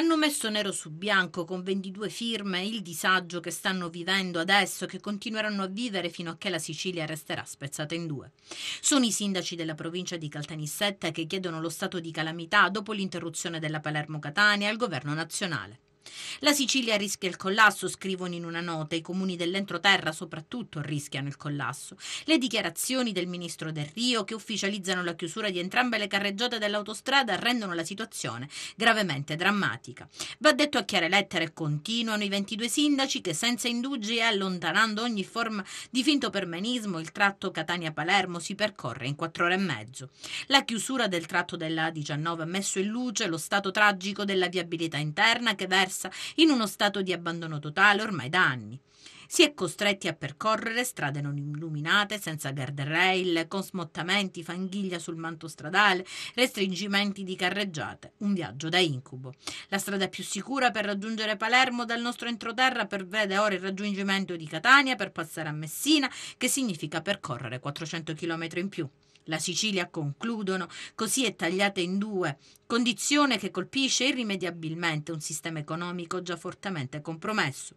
hanno messo nero su bianco con 22 firme il disagio che stanno vivendo adesso e che continueranno a vivere fino a che la Sicilia resterà spezzata in due. Sono i sindaci della provincia di Caltanissetta che chiedono lo stato di calamità dopo l'interruzione della Palermo-Catania al governo nazionale. La Sicilia rischia il collasso, scrivono in una nota, i comuni dell'entroterra soprattutto rischiano il collasso. Le dichiarazioni del ministro Del Rio che ufficializzano la chiusura di entrambe le carreggiate dell'autostrada rendono la situazione gravemente drammatica. Va detto a chiare lettere, continuano i 22 sindaci che senza indugi e allontanando ogni forma di finto permenismo il tratto Catania-Palermo si percorre in quattro ore e mezzo. La chiusura del tratto della A19 ha messo in luce lo stato tragico della viabilità interna che versa stessa in uno stato di abbandono totale ormai da anni. Si è costretti a percorrere strade non illuminate, senza guardrail, con smottamenti, fanghiglia sul manto stradale, restringimenti di carreggiate. Un viaggio da incubo. La strada più sicura per raggiungere Palermo dal nostro entroterra prevede ora il raggiungimento di Catania per passare a Messina, che significa percorrere 400 km in più. La Sicilia, concludono, così è tagliata in due, condizione che colpisce irrimediabilmente un sistema economico già fortemente compromesso,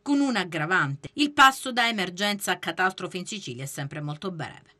con un aggravante. Il passo da emergenza a catastrofe in Sicilia è sempre molto breve.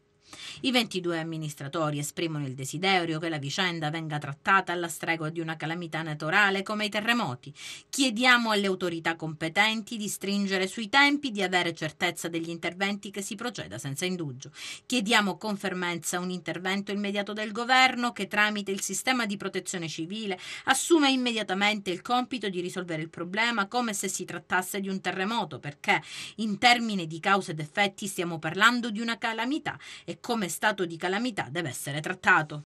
I 22 amministratori esprimono il desiderio che la vicenda venga trattata alla stregua di una calamità naturale come i terremoti. Chiediamo alle autorità competenti di stringere sui tempi, di avere certezza degli interventi che si proceda senza indugio. Chiediamo con fermezza un intervento immediato del governo che tramite il sistema di protezione civile assume immediatamente il compito di risolvere il problema come se si trattasse di un terremoto perché in termini di cause ed effetti stiamo parlando di una calamità e come stato di calamità deve essere trattato.